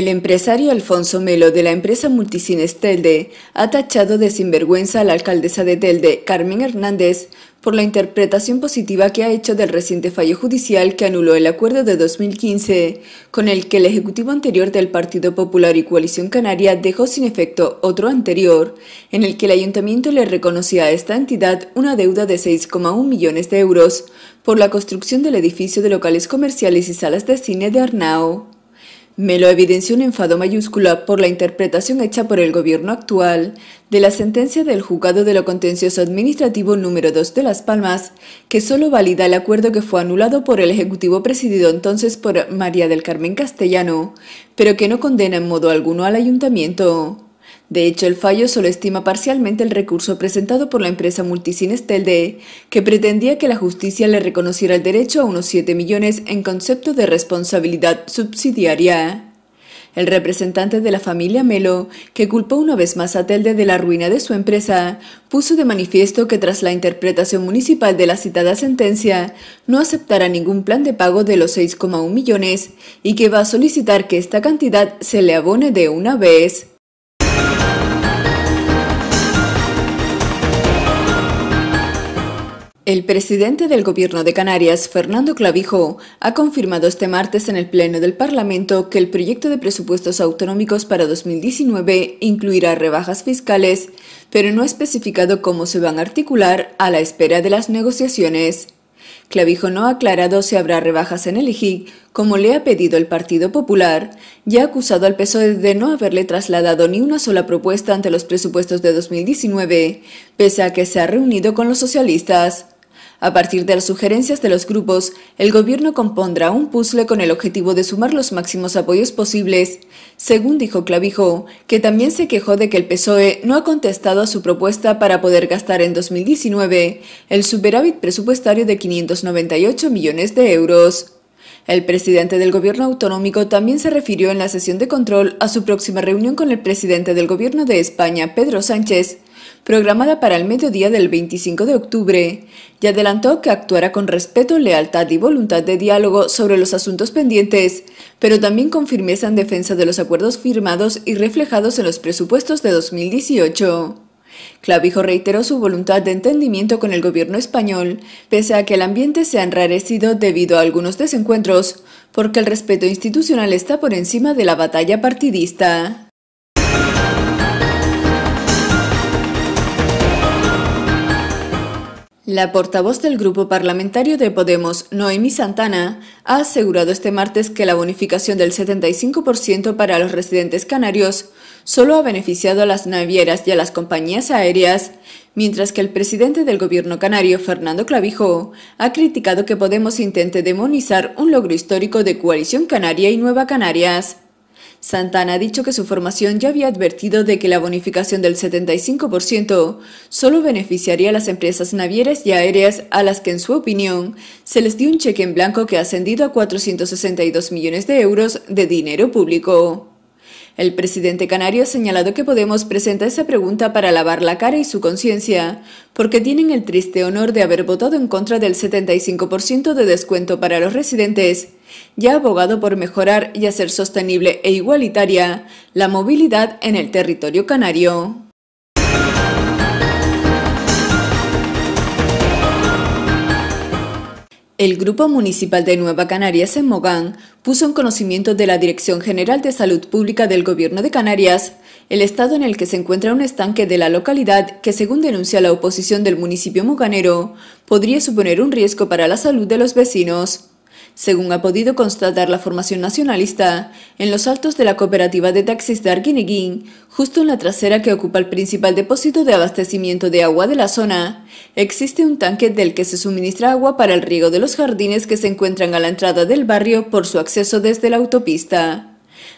El empresario Alfonso Melo de la empresa Multicines Telde ha tachado de sinvergüenza a la alcaldesa de Telde, Carmen Hernández, por la interpretación positiva que ha hecho del reciente fallo judicial que anuló el acuerdo de 2015, con el que el Ejecutivo anterior del Partido Popular y Coalición Canaria dejó sin efecto otro anterior, en el que el ayuntamiento le reconocía a esta entidad una deuda de 6,1 millones de euros por la construcción del edificio de locales comerciales y salas de cine de Arnao. Me lo evidenció un enfado mayúscula por la interpretación hecha por el gobierno actual de la sentencia del juzgado de lo contencioso administrativo número 2 de Las Palmas, que solo valida el acuerdo que fue anulado por el Ejecutivo presidido entonces por María del Carmen Castellano, pero que no condena en modo alguno al ayuntamiento. De hecho, el fallo solo estima parcialmente el recurso presentado por la empresa Multicines Telde, que pretendía que la justicia le reconociera el derecho a unos 7 millones en concepto de responsabilidad subsidiaria. El representante de la familia Melo, que culpó una vez más a Telde de la ruina de su empresa, puso de manifiesto que tras la interpretación municipal de la citada sentencia, no aceptará ningún plan de pago de los 6,1 millones y que va a solicitar que esta cantidad se le abone de una vez. El presidente del Gobierno de Canarias, Fernando Clavijo, ha confirmado este martes en el Pleno del Parlamento que el proyecto de presupuestos autonómicos para 2019 incluirá rebajas fiscales, pero no ha especificado cómo se van a articular a la espera de las negociaciones. Clavijo no ha aclarado si habrá rebajas en el IGIC, como le ha pedido el Partido Popular, y ha acusado al PSOE de no haberle trasladado ni una sola propuesta ante los presupuestos de 2019, pese a que se ha reunido con los socialistas. A partir de las sugerencias de los grupos, el gobierno compondrá un puzzle con el objetivo de sumar los máximos apoyos posibles, según dijo Clavijo, que también se quejó de que el PSOE no ha contestado a su propuesta para poder gastar en 2019 el superávit presupuestario de 598 millones de euros. El presidente del gobierno autonómico también se refirió en la sesión de control a su próxima reunión con el presidente del gobierno de España, Pedro Sánchez, programada para el mediodía del 25 de octubre, y adelantó que actuará con respeto, lealtad y voluntad de diálogo sobre los asuntos pendientes, pero también con firmeza en defensa de los acuerdos firmados y reflejados en los presupuestos de 2018. Clavijo reiteró su voluntad de entendimiento con el gobierno español, pese a que el ambiente se ha enrarecido debido a algunos desencuentros, porque el respeto institucional está por encima de la batalla partidista. La portavoz del grupo parlamentario de Podemos, Noemi Santana, ha asegurado este martes que la bonificación del 75% para los residentes canarios solo ha beneficiado a las navieras y a las compañías aéreas, mientras que el presidente del gobierno canario, Fernando Clavijo, ha criticado que Podemos intente demonizar un logro histórico de coalición canaria y Nueva Canarias. Santana ha dicho que su formación ya había advertido de que la bonificación del 75% solo beneficiaría a las empresas navieras y aéreas a las que, en su opinión, se les dio un cheque en blanco que ha ascendido a 462 millones de euros de dinero público. El presidente canario ha señalado que Podemos presenta esa pregunta para lavar la cara y su conciencia, porque tienen el triste honor de haber votado en contra del 75% de descuento para los residentes ya abogado por mejorar y hacer sostenible e igualitaria la movilidad en el territorio canario. El Grupo Municipal de Nueva Canarias en Mogán puso en conocimiento de la Dirección General de Salud Pública del Gobierno de Canarias el estado en el que se encuentra un estanque de la localidad que, según denuncia la oposición del municipio moganero, podría suponer un riesgo para la salud de los vecinos según ha podido constatar la formación nacionalista, en los altos de la cooperativa de taxis de Arguineguín, justo en la trasera que ocupa el principal depósito de abastecimiento de agua de la zona, existe un tanque del que se suministra agua para el riego de los jardines que se encuentran a la entrada del barrio por su acceso desde la autopista.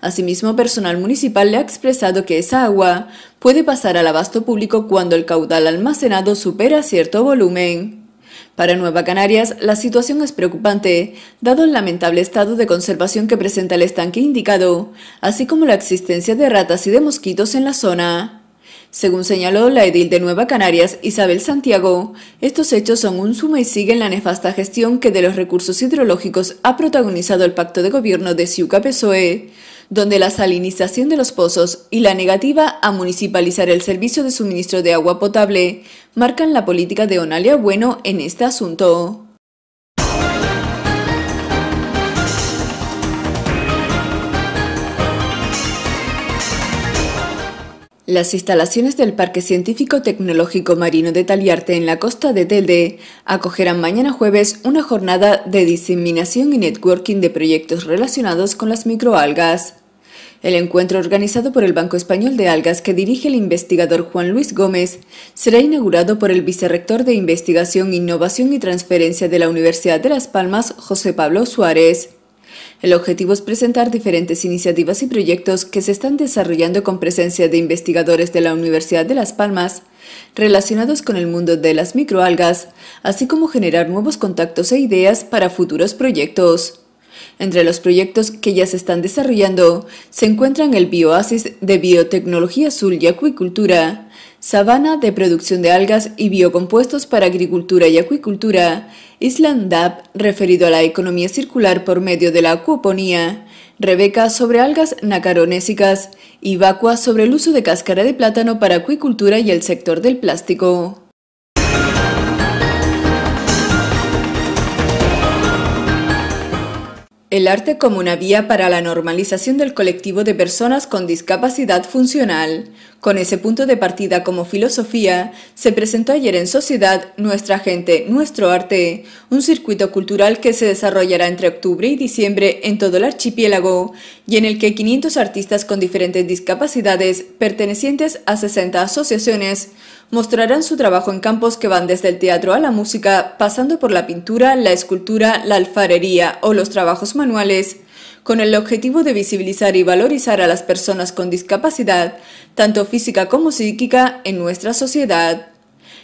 Asimismo, personal municipal le ha expresado que esa agua puede pasar al abasto público cuando el caudal almacenado supera cierto volumen. Para Nueva Canarias, la situación es preocupante, dado el lamentable estado de conservación que presenta el estanque indicado, así como la existencia de ratas y de mosquitos en la zona. Según señaló la edil de Nueva Canarias, Isabel Santiago, estos hechos son un suma y siguen la nefasta gestión que de los recursos hidrológicos ha protagonizado el pacto de gobierno de Ciuca-PSOE, donde la salinización de los pozos y la negativa a municipalizar el servicio de suministro de agua potable marcan la política de Onalia Bueno en este asunto. Las instalaciones del Parque Científico Tecnológico Marino de Taliarte en la costa de Telde acogerán mañana jueves una jornada de diseminación y networking de proyectos relacionados con las microalgas. El encuentro organizado por el Banco Español de Algas que dirige el investigador Juan Luis Gómez será inaugurado por el vicerrector de Investigación, Innovación y Transferencia de la Universidad de Las Palmas, José Pablo Suárez. El objetivo es presentar diferentes iniciativas y proyectos que se están desarrollando con presencia de investigadores de la Universidad de Las Palmas relacionados con el mundo de las microalgas, así como generar nuevos contactos e ideas para futuros proyectos. Entre los proyectos que ya se están desarrollando se encuentran el Bioasis de Biotecnología Azul y Acuicultura, Sabana de producción de algas y biocompuestos para agricultura y acuicultura, Island referido a la economía circular por medio de la acuoponía, Rebeca sobre algas nacaronésicas y Vacua sobre el uso de cáscara de plátano para acuicultura y el sector del plástico. El arte como una vía para la normalización del colectivo de personas con discapacidad funcional, con ese punto de partida como filosofía, se presentó ayer en Sociedad Nuestra Gente, Nuestro Arte, un circuito cultural que se desarrollará entre octubre y diciembre en todo el archipiélago y en el que 500 artistas con diferentes discapacidades pertenecientes a 60 asociaciones mostrarán su trabajo en campos que van desde el teatro a la música, pasando por la pintura, la escultura, la alfarería o los trabajos manuales con el objetivo de visibilizar y valorizar a las personas con discapacidad, tanto física como psíquica, en nuestra sociedad.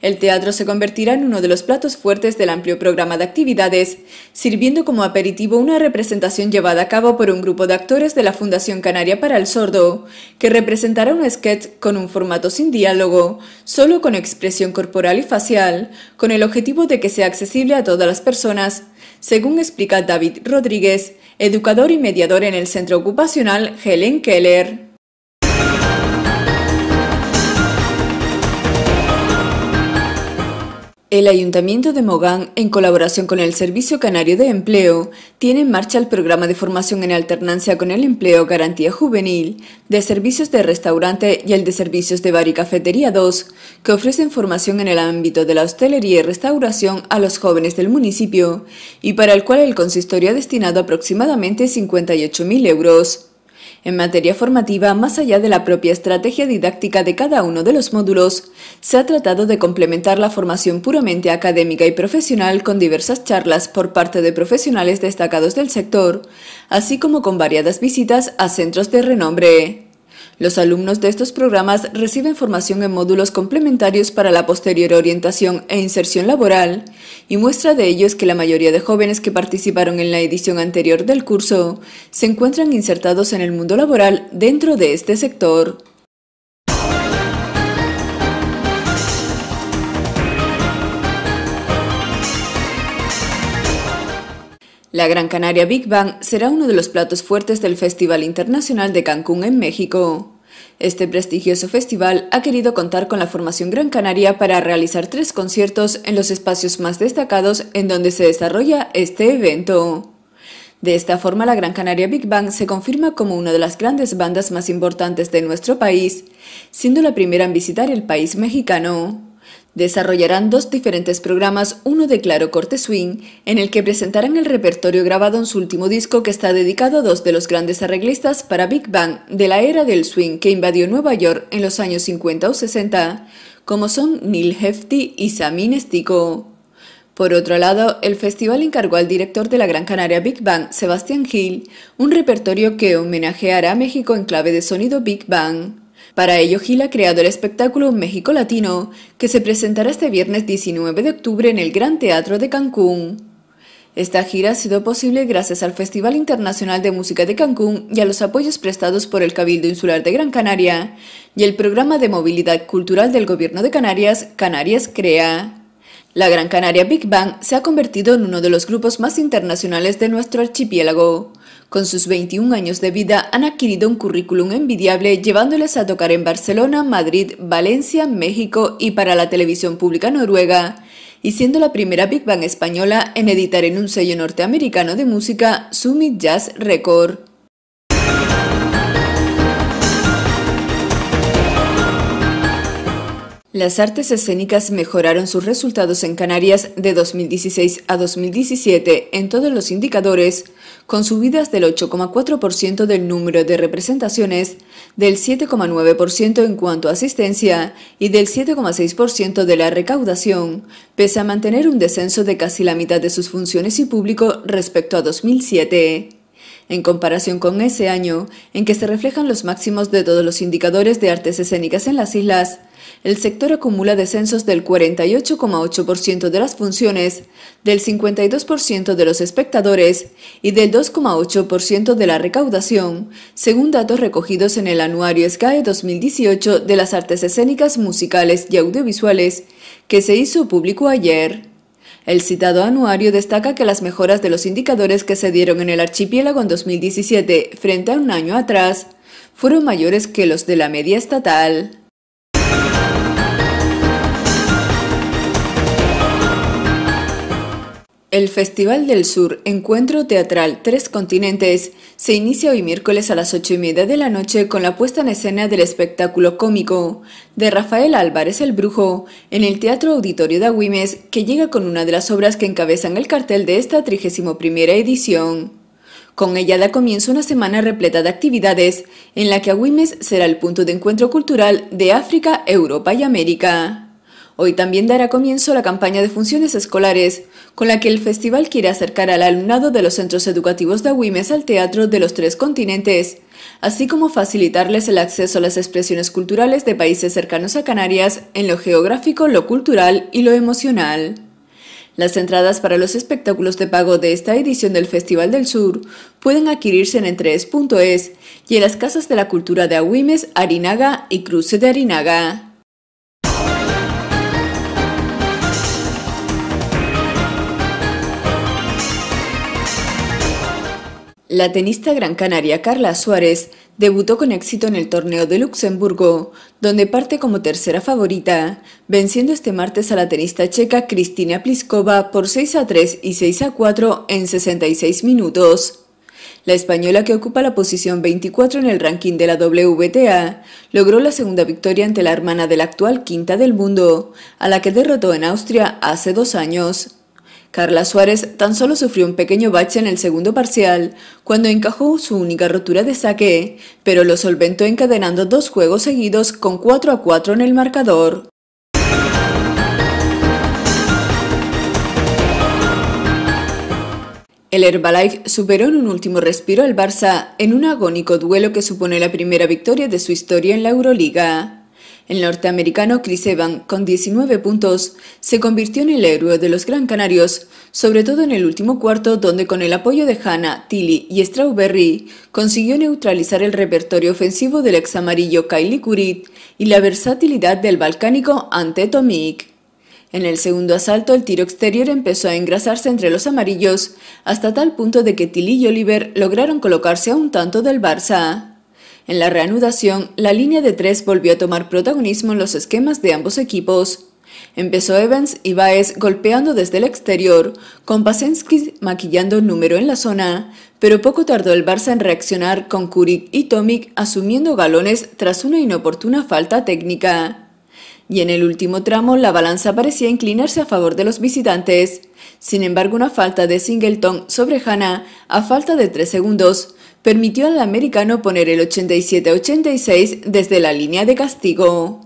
El teatro se convertirá en uno de los platos fuertes del amplio programa de actividades, sirviendo como aperitivo una representación llevada a cabo por un grupo de actores de la Fundación Canaria para el Sordo, que representará un sketch con un formato sin diálogo, solo con expresión corporal y facial, con el objetivo de que sea accesible a todas las personas, según explica David Rodríguez, educador y mediador en el Centro Ocupacional Helen Keller. El Ayuntamiento de Mogán, en colaboración con el Servicio Canario de Empleo, tiene en marcha el programa de formación en alternancia con el empleo Garantía Juvenil, de servicios de restaurante y el de servicios de bar y cafetería 2, que ofrecen formación en el ámbito de la hostelería y restauración a los jóvenes del municipio, y para el cual el consistorio ha destinado aproximadamente 58.000 euros. En materia formativa, más allá de la propia estrategia didáctica de cada uno de los módulos, se ha tratado de complementar la formación puramente académica y profesional con diversas charlas por parte de profesionales destacados del sector, así como con variadas visitas a centros de renombre. Los alumnos de estos programas reciben formación en módulos complementarios para la posterior orientación e inserción laboral, y muestra de ello que la mayoría de jóvenes que participaron en la edición anterior del curso se encuentran insertados en el mundo laboral dentro de este sector. La Gran Canaria Big Bang será uno de los platos fuertes del Festival Internacional de Cancún en México. Este prestigioso festival ha querido contar con la formación Gran Canaria para realizar tres conciertos en los espacios más destacados en donde se desarrolla este evento. De esta forma, la Gran Canaria Big Bang se confirma como una de las grandes bandas más importantes de nuestro país, siendo la primera en visitar el país mexicano desarrollarán dos diferentes programas, uno de claro corte swing, en el que presentarán el repertorio grabado en su último disco que está dedicado a dos de los grandes arreglistas para Big Bang de la era del swing que invadió Nueva York en los años 50 o 60, como son Neil Hefti y Samin Stico. Por otro lado, el festival encargó al director de la Gran Canaria Big Bang, Sebastián Hill, un repertorio que homenajeará a México en clave de sonido Big Bang. Para ello, Gil ha creado el espectáculo México Latino, que se presentará este viernes 19 de octubre en el Gran Teatro de Cancún. Esta gira ha sido posible gracias al Festival Internacional de Música de Cancún y a los apoyos prestados por el Cabildo Insular de Gran Canaria y el Programa de Movilidad Cultural del Gobierno de Canarias, Canarias Crea. La Gran Canaria Big Bang se ha convertido en uno de los grupos más internacionales de nuestro archipiélago. Con sus 21 años de vida han adquirido un currículum envidiable llevándoles a tocar en Barcelona, Madrid, Valencia, México y para la televisión pública noruega, y siendo la primera Big Bang española en editar en un sello norteamericano de música Summit Jazz Record. Las artes escénicas mejoraron sus resultados en Canarias de 2016 a 2017 en todos los indicadores, con subidas del 8,4% del número de representaciones, del 7,9% en cuanto a asistencia y del 7,6% de la recaudación, pese a mantener un descenso de casi la mitad de sus funciones y público respecto a 2007 en comparación con ese año en que se reflejan los máximos de todos los indicadores de artes escénicas en las islas, el sector acumula descensos del 48,8% de las funciones, del 52% de los espectadores y del 2,8% de la recaudación, según datos recogidos en el anuario SCAE 2018 de las artes escénicas, musicales y audiovisuales, que se hizo público ayer. El citado anuario destaca que las mejoras de los indicadores que se dieron en el archipiélago en 2017 frente a un año atrás fueron mayores que los de la media estatal. El Festival del Sur, encuentro teatral Tres Continentes, se inicia hoy miércoles a las ocho y media de la noche con la puesta en escena del espectáculo cómico de Rafael Álvarez el Brujo en el Teatro Auditorio de Agüimes, que llega con una de las obras que encabezan el cartel de esta 31 edición. Con ella da comienzo una semana repleta de actividades, en la que Agüimes será el punto de encuentro cultural de África, Europa y América. Hoy también dará comienzo la campaña de funciones escolares, con la que el festival quiere acercar al alumnado de los centros educativos de Agüimes al teatro de los tres continentes, así como facilitarles el acceso a las expresiones culturales de países cercanos a Canarias en lo geográfico, lo cultural y lo emocional. Las entradas para los espectáculos de pago de esta edición del Festival del Sur pueden adquirirse en Entrees.es y en las casas de la cultura de Agüimes, Arinaga y Cruce de Arinaga. La tenista gran canaria Carla Suárez debutó con éxito en el torneo de Luxemburgo, donde parte como tercera favorita, venciendo este martes a la tenista checa Cristina Pliskova por 6 a 3 y 6 a 4 en 66 minutos. La española, que ocupa la posición 24 en el ranking de la WTA, logró la segunda victoria ante la hermana de la actual quinta del mundo, a la que derrotó en Austria hace dos años. Carla Suárez tan solo sufrió un pequeño bache en el segundo parcial, cuando encajó su única rotura de saque, pero lo solventó encadenando dos juegos seguidos con 4 a 4 en el marcador. El Herbalife superó en un último respiro al Barça en un agónico duelo que supone la primera victoria de su historia en la Euroliga. El norteamericano Chris Evans, con 19 puntos, se convirtió en el héroe de los Gran Canarios, sobre todo en el último cuarto donde con el apoyo de hannah Tilly y Strawberry consiguió neutralizar el repertorio ofensivo del ex amarillo Kylie Curit y la versatilidad del balcánico ante Tomic. En el segundo asalto, el tiro exterior empezó a engrasarse entre los amarillos, hasta tal punto de que Tilly y Oliver lograron colocarse a un tanto del Barça. En la reanudación, la línea de tres volvió a tomar protagonismo en los esquemas de ambos equipos. Empezó Evans y Baez golpeando desde el exterior, con Pasensky maquillando el número en la zona, pero poco tardó el Barça en reaccionar con Kurik y Tomic asumiendo galones tras una inoportuna falta técnica y en el último tramo la balanza parecía inclinarse a favor de los visitantes. Sin embargo, una falta de Singleton sobre Hanna a falta de tres segundos permitió al americano poner el 87 86 desde la línea de castigo.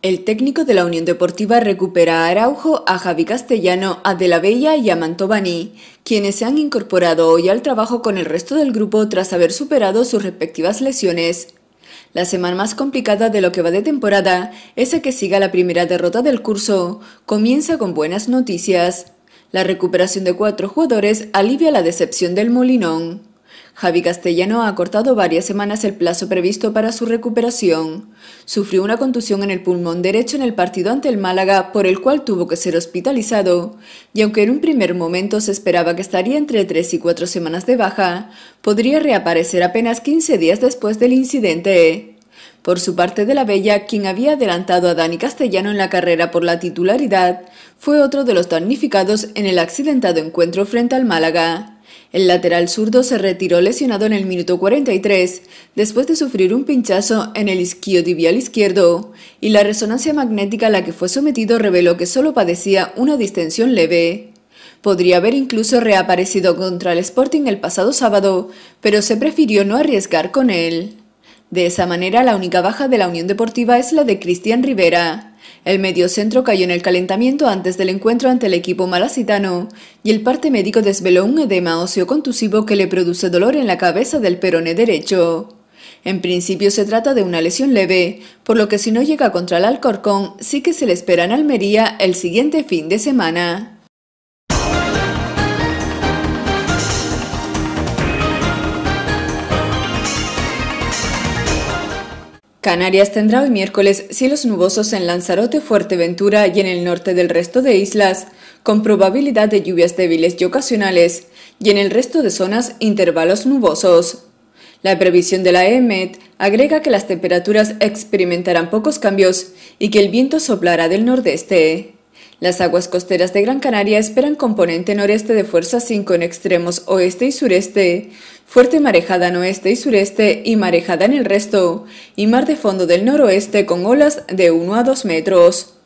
El técnico de la Unión Deportiva recupera a Araujo, a Javi Castellano, a De la Bella y a Mantovani, quienes se han incorporado hoy al trabajo con el resto del grupo tras haber superado sus respectivas lesiones. La semana más complicada de lo que va de temporada, esa que siga la primera derrota del curso, comienza con buenas noticias. La recuperación de cuatro jugadores alivia la decepción del Molinón. Javi Castellano ha acortado varias semanas el plazo previsto para su recuperación. Sufrió una contusión en el pulmón derecho en el partido ante el Málaga, por el cual tuvo que ser hospitalizado, y aunque en un primer momento se esperaba que estaría entre tres y cuatro semanas de baja, podría reaparecer apenas 15 días después del incidente. Por su parte de la Bella, quien había adelantado a Dani Castellano en la carrera por la titularidad, fue otro de los damnificados en el accidentado encuentro frente al Málaga. El lateral zurdo se retiró lesionado en el minuto 43 después de sufrir un pinchazo en el isquiotibial izquierdo y la resonancia magnética a la que fue sometido reveló que solo padecía una distensión leve. Podría haber incluso reaparecido contra el Sporting el pasado sábado, pero se prefirió no arriesgar con él. De esa manera, la única baja de la Unión Deportiva es la de Cristian Rivera, el mediocentro cayó en el calentamiento antes del encuentro ante el equipo malacitano y el parte médico desveló un edema óseo contusivo que le produce dolor en la cabeza del perone derecho. En principio se trata de una lesión leve, por lo que si no llega contra el Alcorcón, sí que se le espera en Almería el siguiente fin de semana. Canarias tendrá hoy miércoles cielos nubosos en Lanzarote, Fuerteventura y en el norte del resto de islas, con probabilidad de lluvias débiles y ocasionales, y en el resto de zonas intervalos nubosos. La previsión de la EMET agrega que las temperaturas experimentarán pocos cambios y que el viento soplará del nordeste. Las aguas costeras de Gran Canaria esperan componente noreste de fuerza 5 en extremos oeste y sureste, fuerte marejada en oeste y sureste y marejada en el resto, y mar de fondo del noroeste con olas de 1 a 2 metros.